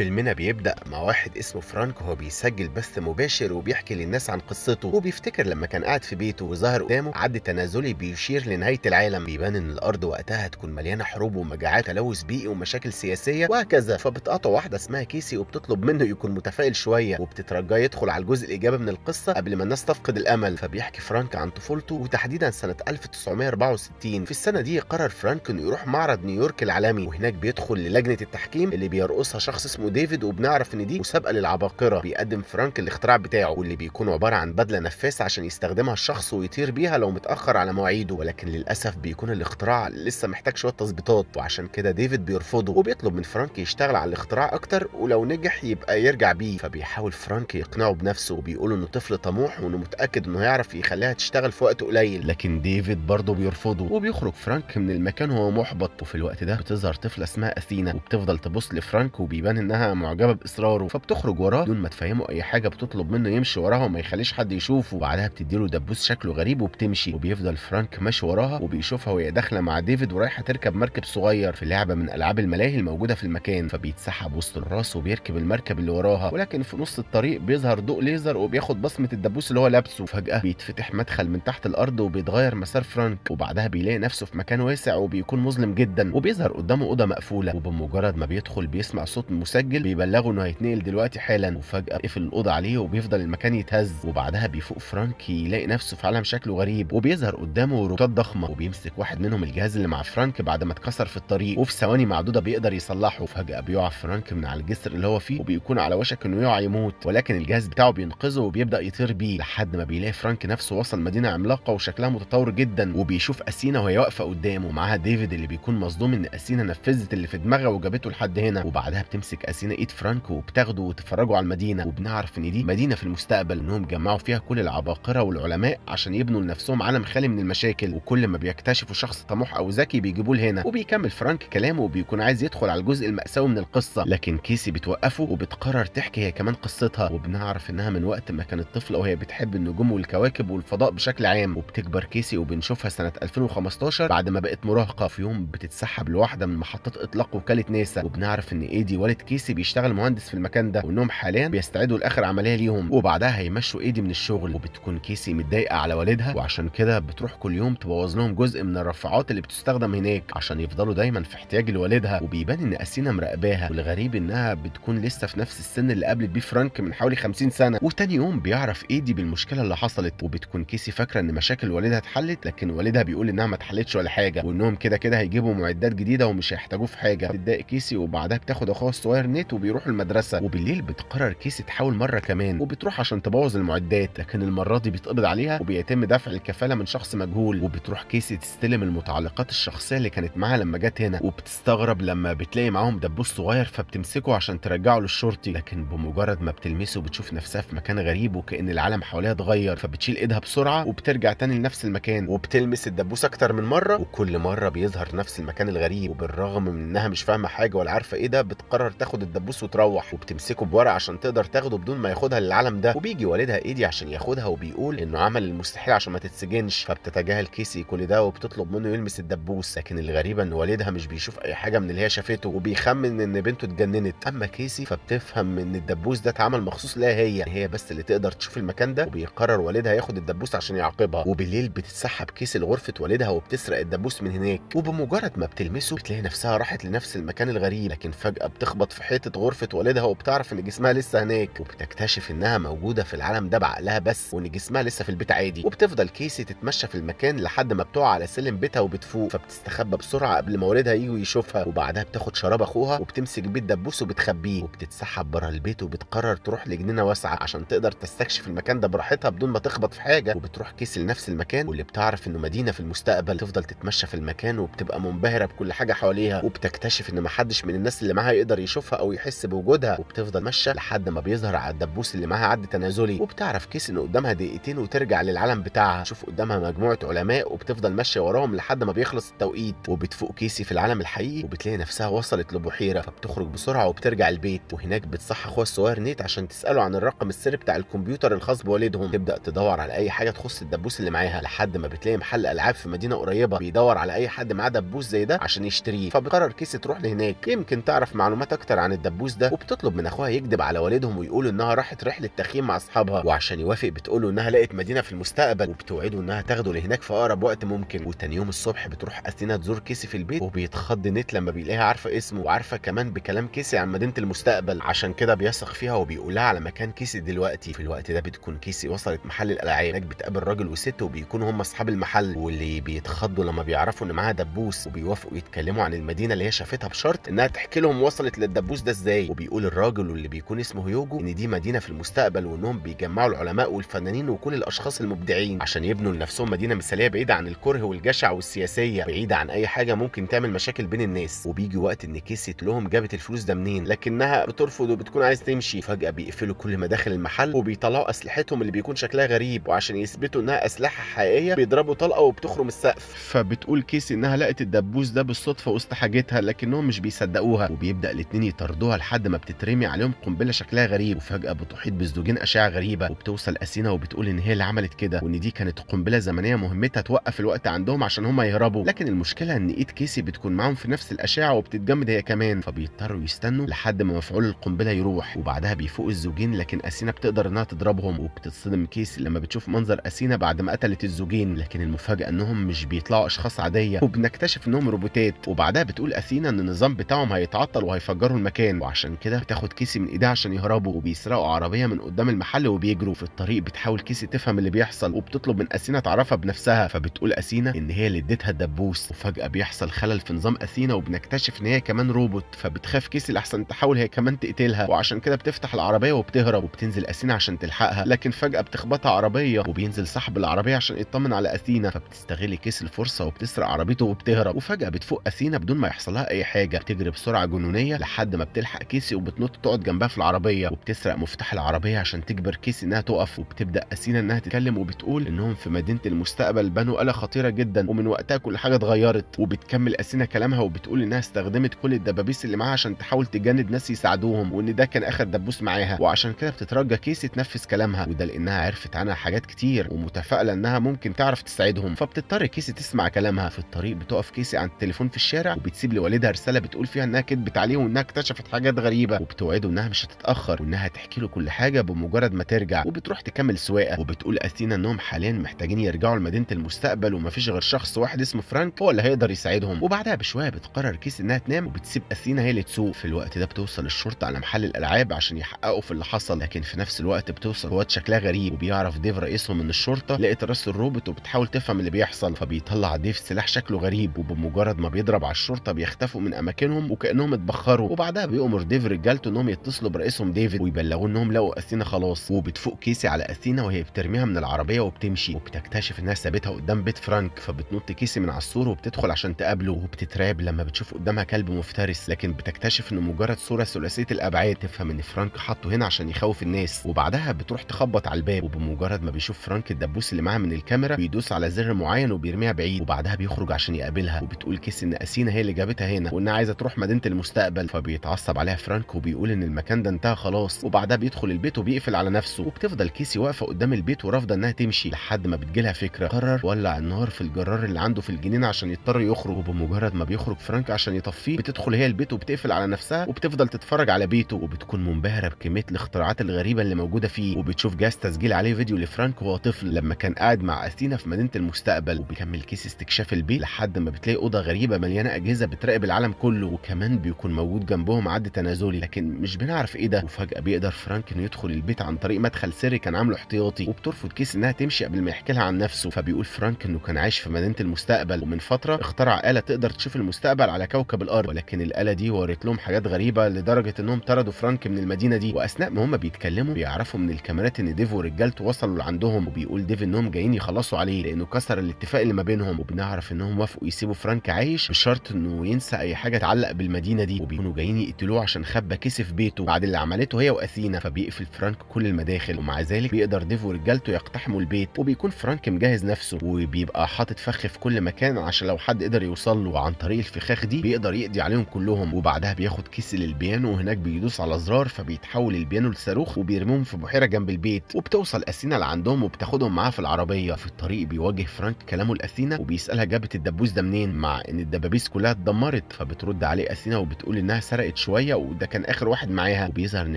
فيلمنا بيبدأ مع واحد اسمه فرانك وهو بيسجل بث مباشر وبيحكي للناس عن قصته وبيفتكر لما كان قاعد في بيته وظهر قدامه عد تنازلي بيشير لنهاية العالم بيبان إن الأرض وقتها هتكون مليانة حروب ومجاعات تلوث بيئي ومشاكل سياسية وهكذا فبتقاطع واحدة اسمها كيسي وبتطلب منه يكون متفائل شوية وبتترجاه يدخل على الجزء الإيجابي من القصة قبل ما الناس تفقد الأمل فبيحكي فرانك عن طفولته وتحديدا سنة 1964 في السنة دي قرر فرانك إنه يروح معرض نيويورك العالمي وهناك بيدخل للجنة التحكيم اللي بيرقصها شخص اسمه ديفيد وبنعرف ان دي مسابقه للعباقره بيقدم فرانك الاختراع بتاعه واللي بيكون عباره عن بدله نفاثه عشان يستخدمها الشخص ويطير بيها لو متاخر على مواعيده ولكن للاسف بيكون الاختراع لسه محتاج شويه تظبيطات وعشان كده ديفيد بيرفضه وبيطلب من فرانك يشتغل على الاختراع اكتر ولو نجح يبقى يرجع بيه فبيحاول فرانك يقنعه بنفسه وبيقول انه طفل طموح وانه متاكد انه هيعرف يخليها تشتغل في وقت قليل لكن ديفيد برضه بيرفضه وبيخرج فرانك من المكان وهو محبط وفي الوقت ده بتظهر طفله اسمها اثينا وبتفضل تبص لفرانك وبيبان انها انها معجبه باصراره فبتخرج وراه دون ما تفهمه اي حاجه بتطلب منه يمشي وراها وما يخليش حد يشوفه وبعدها بتديله دبوس شكله غريب وبتمشي وبيفضل فرانك ماشي وراها وبيشوفها وهي داخله مع ديفيد ورايحه تركب مركب صغير في لعبه من العاب الملاهي الموجوده في المكان فبيتسحب وسط الراس وبيركب المركب اللي وراها ولكن في نص الطريق بيظهر ضوء ليزر وبياخد بصمه الدبوس اللي هو لابسه فجاه بيتفتح مدخل من تحت الارض وبيتغير مسار فرانك وبعدها بيلاقي نفسه في مكان واسع وبيكون مظلم جدا وبيظهر قدامه اوضه مقفوله وبمجرد ما بيدخل بيسمع صوت بيسجل بيبلغه انه هيتنقل دلوقتي حالا وفجاه بيقفل الاوضه عليه وبيفضل المكان يتهز وبعدها بيفوق فرانكي يلاقي نفسه في عالم شكله غريب وبيظهر قدامه روبوتات ضخمه وبيمسك واحد منهم الجهاز اللي مع فرانك بعد ما اتكسر في الطريق وفي ثواني معدوده بيقدر يصلحه وفجاه بيقع فرانك من على الجسر اللي هو فيه وبيكون على وشك انه يقع يموت ولكن الجهاز بتاعه بينقذه وبيبدا يطير بيه لحد ما بيلاقي فرانك نفسه وصل مدينه عملاقه وشكلها متطور جدا وبيشوف اسينا وهي واقفه قدامه ومعاها ديفيد اللي بيكون مصدوم ان اسينا نفذت اللي في دماغه وجابته لحد هنا وبعدها بتمسك اثينا ايد فرانكو وبتاخدوا وتفرجوا على المدينه وبنعرف ان دي مدينه في المستقبل انهم جمعوا فيها كل العباقره والعلماء عشان يبنوا لنفسهم عالم خالي من المشاكل وكل ما بيكتشفوا شخص طموح او ذكي بيجيبوه لهنا وبيكمل فرانك كلامه وبيكون عايز يدخل على الجزء المأساوي من القصه لكن كيسي بتوقفه وبتقرر تحكي هي كمان قصتها وبنعرف انها من وقت ما كانت طفله وهي بتحب النجوم والكواكب والفضاء بشكل عام وبتكبر كيسي وبنشوفها سنه 2015 بعد ما بقت مراهقه في يوم بتتسحب لواحده من محطات اطلاق وكاله ناسا وبنعرف ان ايدي والد كيسي الرئيسي بيشتغل مهندس في المكان ده وانهم حاليا بيستعدوا لاخر عمليه ليهم وبعدها هيمشوا ايدي من الشغل وبتكون كيسي متضايقه على والدها وعشان كده بتروح كل يوم تبوظ لهم جزء من الرفعات اللي بتستخدم هناك عشان يفضلوا دايما في احتياج لوالدها وبيبان ان اسينا مراقباها والغريب انها بتكون لسه في نفس السن اللي قابلت بيه فرانك من حوالي 50 سنه وتاني يوم بيعرف ايدي بالمشكله اللي حصلت وبتكون كيسي فاكره ان مشاكل والدها اتحلت لكن والدها بيقول انها ما اتحلتش ولا حاجه وانهم كده كده هيجيبوا معدات جديده ومش هيحتاجوه في حاجه بتضايق كيسي وبعدها بتاخد اخوها الصغير الانترنت وبيروحوا المدرسه وبالليل بتقرر كيس تحاول مره كمان وبتروح عشان تبوظ المعدات لكن المره دي بيتقبض عليها وبيتم دفع الكفاله من شخص مجهول وبتروح كيس تستلم المتعلقات الشخصيه اللي كانت معاها لما جت هنا وبتستغرب لما بتلاقي معاهم دبوس صغير فبتمسكه عشان ترجعه للشرطي لكن بمجرد ما بتلمسه بتشوف نفسها في مكان غريب وكأن العالم حواليها اتغير فبتشيل ايدها بسرعه وبترجع تاني لنفس المكان وبتلمس الدبوس اكتر من مره وكل مره بيظهر نفس المكان الغريب وبالرغم من انها مش فاهمه حاجه ولا عارفه ايه ده بتقرر تاخد تاخد الدبوس وتروح وبتمسكه بورق عشان تقدر تاخده بدون ما ياخدها للعالم ده وبيجي والدها ايدي عشان ياخدها وبيقول انه عمل المستحيل عشان ما تتسجنش فبتتجاهل كيسي كل ده وبتطلب منه يلمس الدبوس لكن الغريبه ان والدها مش بيشوف اي حاجه من اللي هي شافته وبيخمن ان بنته اتجننت اما كيسي فبتفهم ان الدبوس ده اتعمل مخصوص لها هي هي بس اللي تقدر تشوف المكان ده وبيقرر والدها ياخد الدبوس عشان يعاقبها وبالليل بتتسحب كيسي لغرفه والدها وبتسرق الدبوس من هناك وبمجرد ما بتلمسه بتلاقي نفسها راحت لنفس المكان الغريب لكن فجاه بتخبط في حيطه غرفه والدها وبتعرف ان جسمها لسه هناك وبتكتشف انها موجوده في العالم ده بعقلها بس وان جسمها لسه في البيت عادي وبتفضل كيسي تتمشى في المكان لحد ما بتقع على سلم بيتها وبتفوق فبتستخبى بسرعه قبل ما والدها يجي يشوفها وبعدها بتاخد شراب اخوها وبتمسك بيت دبوس وبتخبيه وبتتسحب بره البيت وبتقرر تروح لجنينه واسعه عشان تقدر تستكشف المكان ده براحتها بدون ما تخبط في حاجه وبتروح كيسي لنفس المكان واللي بتعرف انه مدينه في المستقبل تفضل تتمشى في المكان وبتبقى منبهره بكل حاجه حواليها وبتكتشف ان محدش من الناس اللي معاها يقدر يشوفها او يحس بوجودها وبتفضل ماشيه لحد ما بيظهر على الدبوس اللي معاها عد تنازلي وبتعرف كيس ان قدامها دقيقتين وترجع للعالم بتاعها تشوف قدامها مجموعه علماء وبتفضل ماشيه وراهم لحد ما بيخلص التوقيت وبتفوق كيسي في العالم الحقيقي وبتلاقي نفسها وصلت لبحيره فبتخرج بسرعه وبترجع البيت وهناك بتصحى اخوها الصغير نيت عشان تساله عن الرقم السري بتاع الكمبيوتر الخاص بوالدهم تبدا تدور على اي حاجه تخص الدبوس اللي معاها لحد ما بتلاقي محل العاب في مدينه قريبه بيدور على اي حد معاه دبوس زي ده عشان يشتريه فبقرر كيسي تروح لهناك يمكن تعرف معلومات اكتر عن عن الدبوس ده وبتطلب من اخوها يكذب على والدهم ويقول انها راحت رحله تخييم مع اصحابها وعشان يوافق بتقول له انها لقت مدينه في المستقبل وبتوعده انها تاخده لهناك في اقرب وقت ممكن وتاني يوم الصبح بتروح اثينا تزور كيسي في البيت وبيتخض نت لما بيلاقيها عارفه اسمه وعارفه كمان بكلام كيسي عن مدينه المستقبل عشان كده بيثق فيها وبيقول لها على مكان كيسي دلوقتي في الوقت ده بتكون كيسي وصلت محل الالعاب هناك بتقابل راجل وست وبيكونوا هم اصحاب المحل واللي بيتخضوا لما بيعرفوا ان معاها دبوس وبيوافقوا يتكلموا عن المدينه اللي هي شافتها بشرط انها تحكي لهم وصلت للدبوس الكابوس ده ازاي وبيقول الراجل واللي بيكون اسمه يوجو ان دي مدينه في المستقبل وانهم بيجمعوا العلماء والفنانين وكل الاشخاص المبدعين عشان يبنوا لنفسهم مدينه مثاليه بعيده عن الكره والجشع والسياسيه بعيده عن اي حاجه ممكن تعمل مشاكل بين الناس وبيجي وقت ان كيسيت لهم جابت الفلوس ده منين لكنها بترفض وبتكون عايز تمشي فجاه بيقفلوا كل مداخل المحل وبيطلعوا اسلحتهم اللي بيكون شكلها غريب وعشان يثبتوا انها اسلحه حقيقيه بيضربوا طلقه وبتخرم السقف فبتقول كيسي انها لقت الدبوس ده بالصدفه وسط حاجتها لكنهم مش بيصدقوها وبيبدا الاثنين بيطاردوها لحد ما بتترمي عليهم قنبله شكلها غريب وفجاه بتحيط بزوجين اشعه غريبه وبتوصل اسينا وبتقول ان هي اللي عملت كده وان دي كانت قنبله زمنيه مهمتها توقف الوقت عندهم عشان هم يهربوا لكن المشكله ان ايد كيسي بتكون معاهم في نفس الاشعه وبتتجمد هي كمان فبيضطروا يستنوا لحد ما مفعول القنبله يروح وبعدها بيفوق الزوجين لكن اسينا بتقدر انها تضربهم وبتتصدم كيسي لما بتشوف منظر اسينا بعد ما قتلت الزوجين لكن المفاجاه انهم مش بيطلعوا اشخاص عاديه وبنكتشف انهم روبوتات وبعدها بتقول اثينا ان النظام بتاعهم هيتعطل وهيفجروا المكان المكان وعشان كده بتاخد كيسي من ايديه عشان يهربوا وبيسرقوا عربيه من قدام المحل وبيجروا في الطريق بتحاول كيسي تفهم اللي بيحصل وبتطلب من اسينا تعرفها بنفسها فبتقول اسينا ان هي اللي اديتها الدبوس وفجاه بيحصل خلل في نظام اسينا وبنكتشف ان هي كمان روبوت فبتخاف كيسي لاحسن تحاول هي كمان تقتلها وعشان كده بتفتح العربيه وبتهرب وبتنزل اسينا عشان تلحقها لكن فجاه بتخبطها عربيه وبينزل صاحب العربيه عشان يطمن على اثينا فبتستغل كيسي الفرصه وبتسرق عربيته وبتهرب وفجاه بتفوق اسينا بدون ما يحصلها اي حاجه بتجري بسرعه جنونيه لحد ما بتلحق كيسي وبتنط تقعد جنبها في العربيه وبتسرق مفتاح العربيه عشان تجبر كيسي انها تقف وبتبدا اسينا انها تتكلم وبتقول انهم في مدينه المستقبل بنوا اله خطيره جدا ومن وقتها كل حاجه اتغيرت وبتكمل اسينا كلامها وبتقول انها استخدمت كل الدبابيس اللي معاها عشان تحاول تجند ناس يساعدوهم وان ده كان اخر دبوس معاها وعشان كده بتترجى كيسي تنفذ كلامها وده لانها عرفت عنها حاجات كتير ومتفائله انها ممكن تعرف تساعدهم فبتضطر كيسي تسمع كلامها في الطريق بتقف كيسي عند التليفون في الشارع وبتسيب لوالدها رساله بتقول فيها انها كدبت عليه وانها اكتشفت حاجات غريبه وبتوعده انها مش هتتاخر وانها هتحكي له كل حاجه بمجرد ما ترجع وبتروح تكمل سواقه وبتقول اثينا انهم حاليا محتاجين يرجعوا لمدينه المستقبل ومفيش غير شخص واحد اسمه فرانك هو اللي هيقدر يساعدهم وبعدها بشويه بتقرر كيس انها تنام وبتسيب اثينا هي اللي تسوق في الوقت ده بتوصل الشرطه على محل الالعاب عشان يحققوا في اللي حصل لكن في نفس الوقت بتوصل واد شكلها غريب وبيعرف ديف رئيسهم من الشرطه لقيت راس الروبوت وبتحاول تفهم اللي بيحصل فبيطلع ديف سلاح شكله غريب وبمجرد ما بيضرب على الشرطه بيختفوا من اماكنهم وكانهم اتبخروا وبعدها بعدها بيأمر ديف رجالته انهم يتصلوا برئيسهم ديفيد ويبلغوه انهم لقوا اثينا خلاص وبتفوق كيسي على اثينا وهي بترميها من العربيه وبتمشي وبتكتشف انها سابتها قدام بيت فرانك فبتنط كيسي من على السور وبتدخل عشان تقابله وبتتراب لما بتشوف قدامها كلب مفترس لكن بتكتشف انه مجرد صوره ثلاثيه الابعاد تفهم ان فرانك حاطه هنا عشان يخوف الناس وبعدها بتروح تخبط على الباب وبمجرد ما بيشوف فرانك الدبوس اللي معاها من الكاميرا بيدوس على زر معين وبيرميها بعيد وبعدها بيخرج عشان يقابلها وبتقول كيسي ان اثينا هي اللي جابتها هنا وانها عايزه تروح مدينه المستقبل فبيتعرض بيتعصب عليها فرانك وبيقول ان المكان ده انتهى خلاص وبعدها بيدخل البيت وبيقفل على نفسه وبتفضل كيسي واقفه قدام البيت ورافضه انها تمشي لحد ما بتجيلها فكره قرر ولع النار في الجرار اللي عنده في الجنينه عشان يضطر يخرج وبمجرد ما بيخرج فرانك عشان يطفيه بتدخل هي البيت وبتقفل على نفسها وبتفضل تتفرج على بيته وبتكون منبهره بكميه الاختراعات الغريبه اللي موجوده فيه وبتشوف جهاز تسجيل عليه فيديو لفرانك وهو طفل لما كان قاعد مع اثينا في مدينه المستقبل وبيكمل كيسي استكشاف البيت لحد ما بتلاقي اوضه غريبه مليانه اجهزه بتراقب العالم كله وكمان بيكون موجود جنبهم لهم عد تنازلي لكن مش بنعرف ايه ده وفجاه بيقدر فرانك انه يدخل البيت عن طريق مدخل سري كان عامله احتياطي وبترفض كيس انها تمشي قبل ما يحكي لها عن نفسه فبيقول فرانك انه كان عايش في مدينه المستقبل ومن فتره اخترع آلة تقدر تشوف المستقبل على كوكب الارض ولكن الآلة دي وريت لهم حاجات غريبه لدرجه انهم طردوا فرانك من المدينه دي واثناء ما هم بيتكلموا بيعرفوا من الكاميرات ان ديف ورجالته وصلوا لعندهم وبيقول ديف انهم جايين يخلصوا عليه لانه كسر الاتفاق اللي ما بينهم وبنعرف انهم وافقوا يسيبوا فرانك عايش بشرط انه ينسى اي حاجه تعلق بالمدينه دي وبيكونوا جايين يقتلوه عشان خبى كيس في بيته بعد اللي عملته هي واثينا فبيقفل فرانك كل المداخل ومع ذلك بيقدر ديف ورجالته يقتحموا البيت وبيكون فرانك مجهز نفسه وبيبقى حاطط فخ في كل مكان عشان لو حد قدر يوصل له عن طريق الفخاخ دي بيقدر يقضي عليهم كلهم وبعدها بياخد كيس للبيانو وهناك بيدوس على زرار فبيتحول البيانو لصاروخ وبيرميهم في بحيره جنب البيت وبتوصل اثينا لعندهم وبتاخدهم معاها في العربيه في الطريق بيواجه فرانك كلامه لاثينا وبيسالها جابت الدبوس ده منين مع ان الدبابيس كلها اتدمرت فبترد عليه اثينا وبتقول انها سرقت فرقت شويه وده كان اخر واحد معاها وبيظهر ان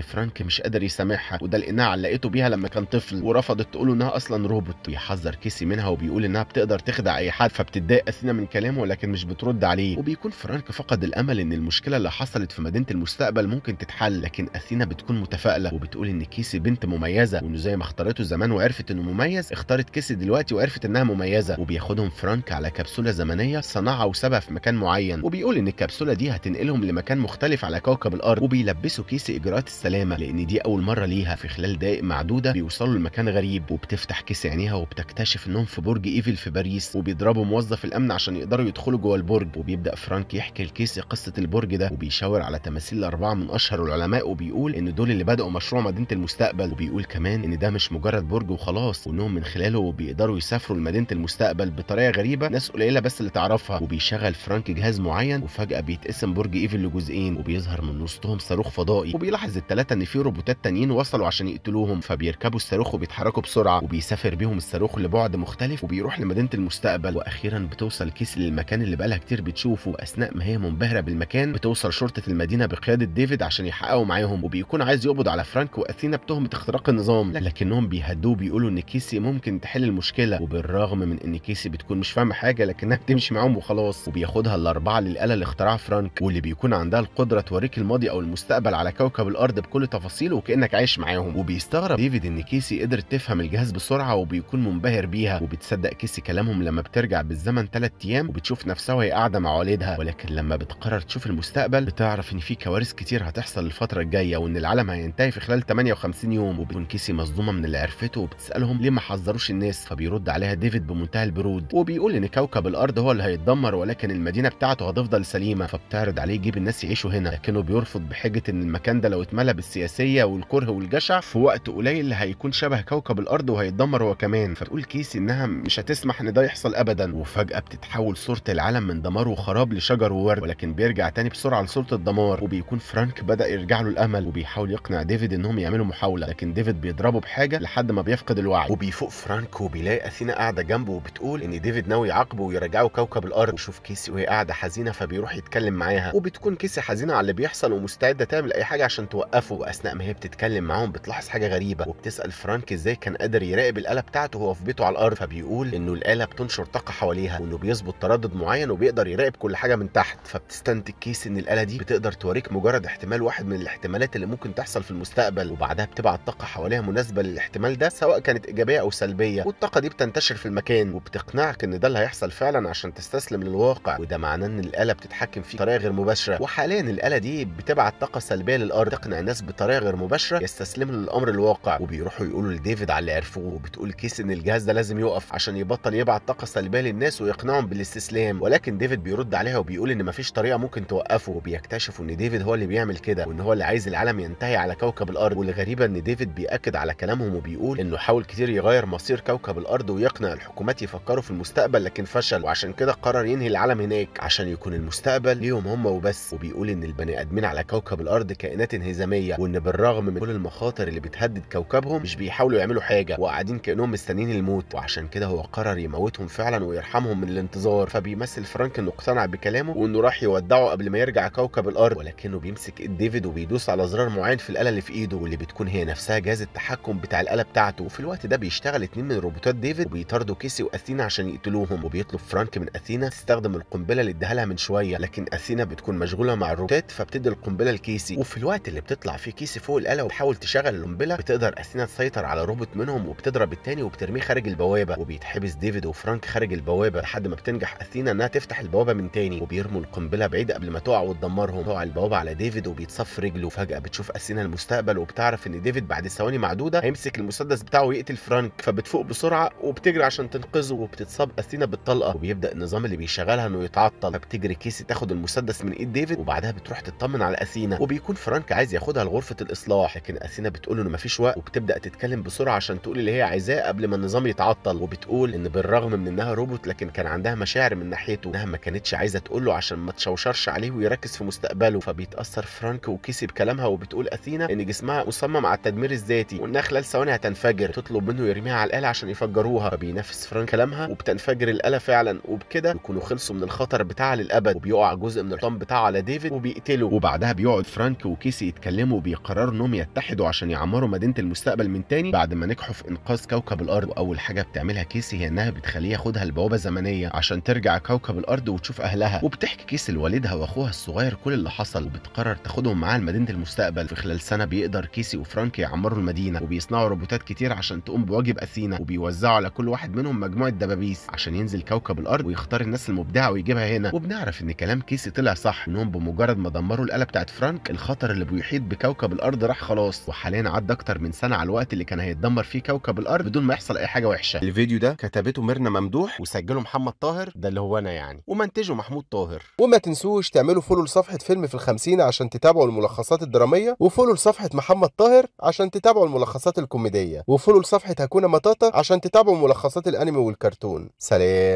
فرانك مش قادر يسامحها وده لقيناه علقته بيها لما كان طفل ورفضت تقول انها اصلا روبوت بيحذر كيسي منها وبيقول انها بتقدر تخدع اي حد فبتتضايق اثينا من كلامه ولكن مش بترد عليه وبيكون فرانك فقد الامل ان المشكله اللي حصلت في مدينه المستقبل ممكن تتحل لكن اثينا بتكون متفائله وبتقول ان كيسي بنت مميزه وانه زي ما اختارته زمان وعرفت انه مميز اختارت كيسي دلوقتي وعرفت انها مميزه وبياخدهم فرانك على كبسوله زمنيه صنعها وسابها في مكان معين وبيقول ان الكبسوله دي هتنقلهم لمكان مختلف على كوكب الارض وبيلبسوا كيس اجراءات السلامه لان دي اول مره ليها في خلال دقائق معدوده بيوصلوا لمكان غريب وبتفتح كيس عينيها وبتكتشف انهم في برج ايفل في باريس وبيضربوا موظف الامن عشان يقدروا يدخلوا جوه البرج وبيبدا فرانك يحكي الكيس قصه البرج ده وبيشاور على تماثيل اربعه من اشهر العلماء وبيقول ان دول اللي بداوا مشروع مدينه المستقبل وبيقول كمان ان ده مش مجرد برج وخلاص وانهم من خلاله بيقدروا يسافروا لمدينه المستقبل بطريقه غريبه ناس قليله بس اللي تعرفها وبيشغل فرانك جهاز معين وفجاه بيتقسم برج ايفل لجزئين وبي بيظهر من وسطهم صاروخ فضائي وبيلاحظ الثلاثه ان في روبوتات تانيين وصلوا عشان يقتلوهم فبيركبوا الصاروخ وبيتحركوا بسرعه وبيسافر بيهم الصاروخ لبعد مختلف وبيروح لمدينه المستقبل واخيرا بتوصل كيس للمكان اللي بقالها كتير بتشوفه واثناء ما هي منبهره بالمكان بتوصل شرطه المدينه بقياده ديفيد عشان يحققوا معاهم وبيكون عايز يقبض على فرانك واثينا بتهمه اختراق النظام لكنهم بيهدوه بيقولوا ان كيسي ممكن تحل المشكله وبالرغم من ان كيسي بتكون مش فاهمه حاجه لكنها بتمشي معاهم وخلاص وبياخدها الاربعه للاله اللي اخترعها فرانك واللي بيكون عندها القدره توريك الماضي او المستقبل على كوكب الارض بكل تفاصيله وكانك عايش معاهم وبيستغرب ديفيد ان كيسي قدرت تفهم الجهاز بسرعه وبيكون منبهر بيها وبتصدق كيسي كلامهم لما بترجع بالزمن 3 ايام وبتشوف نفسها وهي قاعده مع والدها ولكن لما بتقرر تشوف المستقبل بتعرف ان في كوارث كتير هتحصل الفتره الجايه وان العالم هينتهي في خلال 58 يوم وبتكون كيسي مصدومه من اللي عرفته وبتسالهم ليه ما حذروش الناس فبيرد عليها ديفيد بمنتهى البرود وبيقول ان كوكب الارض هو اللي هيتدمر ولكن المدينه بتاعته هتفضل سليمه فبتعرض عليه يجيب الناس يعيشوا هنا لكنه بيرفض بحجة إن المكان ده لو اتملى بالسياسية والكره والجشع في وقت قليل هيكون شبه كوكب الأرض وهيتدمر هو كمان فتقول كيسي إنها مش هتسمح إن ده يحصل أبدا وفجأة بتتحول صورة العالم من دمار وخراب لشجر وورد ولكن بيرجع تاني بسرعة لصورة الدمار وبيكون فرانك بدأ يرجع له الأمل وبيحاول يقنع ديفيد إنهم يعملوا محاولة لكن ديفيد بيضربه بحاجة لحد ما بيفقد الوعي وبيفوق فرانك وبيلاقي أثينا قاعدة جنبه وبتقول إن ديفيد ناوي يعاقبه ويرجعه كوكب الأرض وشوف كيسي وهي قاعدة حزينة فبيروح يتكلم معاها وبتكون كيسي حزينة اللي بيحصل ومستعده تعمل اي حاجه عشان توقفه واثناء ما هي بتتكلم معاهم بتلاحظ حاجه غريبه وبتسال فرانك ازاي كان قادر يراقب الاله بتاعته وهو في بيته على الارض فبيقول انه الاله بتنشر طاقه حواليها وانه بيظبط تردد معين وبيقدر يراقب كل حاجه من تحت فبتستنتج كيس ان الاله دي بتقدر توريك مجرد احتمال واحد من الاحتمالات اللي ممكن تحصل في المستقبل وبعدها بتبعت طاقه حواليها مناسبه للاحتمال ده سواء كانت ايجابيه او سلبيه والطاقه دي بتنتشر في المكان وبتقنعك ان ده اللي هيحصل فعلا عشان تستسلم للواقع وده معناه ان الاله بتتحكم فيك بطريقه غير مباشره وحاليا الاله الحاله دي بتبعت طاقه سلبيه للارض تقنع الناس بطريقه غير مباشره يستسلموا للامر الواقع وبيروحوا يقولوا لديفيد على اللي عرفوه وبتقول كيس ان الجهاز ده لازم يقف عشان يبطل يبعت طاقه سلبيه للناس ويقنعهم بالاستسلام ولكن ديفيد بيرد عليها وبيقول ان مفيش طريقه ممكن توقفه وبيكتشفوا ان ديفيد هو اللي بيعمل كده وان هو اللي عايز العالم ينتهي على كوكب الارض والغريبه ان ديفيد بياكد على كلامهم وبيقول انه حاول كتير يغير مصير كوكب الارض ويقنع الحكومات يفكروا في المستقبل لكن فشل وعشان كده قرر ينهي العالم هناك عشان يكون المستقبل ليهم هم وبس وبيقول ان البني بني ادمين على كوكب الارض كائنات انهزاميه وان بالرغم من كل المخاطر اللي بتهدد كوكبهم مش بيحاولوا يعملوا حاجه وقاعدين كانهم مستنيين الموت وعشان كده هو قرر يموتهم فعلا ويرحمهم من الانتظار فبيمثل فرانك انه اقتنع بكلامه وانه راح يودعه قبل ما يرجع كوكب الارض ولكنه بيمسك ايد ديفيد وبيدوس على زرار معين في الاله اللي في ايده واللي بتكون هي نفسها جهاز التحكم بتاع الاله بتاعته وفي الوقت ده بيشتغل اتنين من روبوتات ديفيد وبيطاردوا كيسي واثينا عشان يقتلوهم وبيطلب فرانك من اثينا تستخدم القنبله اللي اداها لها من شويه لكن اثينا بتكون مشغوله مع الروبوتات اتفجرت فبتدي القنبله لكيسي وفي الوقت اللي بتطلع فيه كيسي فوق القلعه وبتحاول تشغل القنبله بتقدر اثينا تسيطر على روبوت منهم وبتضرب الثاني وبترميه خارج البوابه وبيتحبس ديفيد وفرانك خارج البوابه لحد ما بتنجح اثينا انها تفتح البوابه من ثاني وبيرموا القنبله بعيد قبل ما تقع وتدمرهم تقع البوابه على ديفيد وبيتصف رجله فجاه بتشوف اثينا المستقبل وبتعرف ان ديفيد بعد ثواني معدوده هيمسك المسدس بتاعه ويقتل فرانك فبتفوق بسرعه وبتجري عشان تنقذه وبتتصاب اثينا بالطلقه وبيبدا النظام اللي بيشغلها انه يتعطل فبتجري كيسي تاخد المسدس من ايد ديفيد وبعدها بتروح تروح تطمن على اثينا وبيكون فرانك عايز ياخدها لغرفه الاصلاح لكن اثينا بتقول انه مفيش وقت وبتبدا تتكلم بسرعه عشان تقول اللي هي عايزاه قبل ما النظام يتعطل وبتقول ان بالرغم من انها روبوت لكن كان عندها مشاعر من ناحيته انها ما كانتش عايزه تقول له عشان ما تشوشرش عليه ويركز في مستقبله فبيتاثر فرانك وكيسي بكلامها وبتقول اثينا ان جسمها مصمم على التدمير الذاتي وانها خلال ثواني هتنفجر تطلب منه يرميها على الاله عشان يفجروها فبينافس فرانك كلامها وبتنفجر الاله فعلا وبكده يكونوا خلصوا من الخطر بتاعها للابد وبيقع جزء من الحطام بتاعه على ديفيد وبيقتل يقتله وبعدها بيقعد فرانك وكيسي يتكلموا وبيقرروا انهم يتحدوا عشان يعمروا مدينه المستقبل من تاني بعد ما نجحوا في انقاذ كوكب الارض واول حاجه بتعملها كيسي هي انها بتخليه ياخدها البوابه الزمنيه عشان ترجع كوكب الارض وتشوف اهلها وبتحكي كيسي لوالدها واخوها الصغير كل اللي حصل وبتقرر تاخدهم معاها لمدينه المستقبل في خلال سنه بيقدر كيسي وفرانك يعمروا المدينه وبيصنعوا روبوتات كتير عشان تقوم بواجب اثينا وبيوزعوا على كل واحد منهم مجموعه دبابيس عشان ينزل كوكب الارض ويختار الناس المبدعه ويجيبها هنا وبنعرف ان كلام كيسي طلع صح انهم بمجرد ما دمروا الآلة بتاعت فرانك الخطر اللي بيحيط بكوكب الأرض راح خلاص وحاليا عدى أكتر من سنة على الوقت اللي كان هيتدمر فيه كوكب الأرض بدون ما يحصل أي حاجة وحشة الفيديو ده كتبته ميرنا ممدوح وسجله محمد طاهر ده اللي هو أنا يعني ومنتجه محمود طاهر وما تنسوش تعملوا فولو لصفحة فيلم في الخمسين عشان تتابعوا الملخصات الدرامية وفولو لصفحة محمد طاهر عشان تتابعوا الملخصات الكوميدية وفولو لصفحة هكونا مطاطا عشان تتابعوا ملخصات الأنمي والكرتون سلام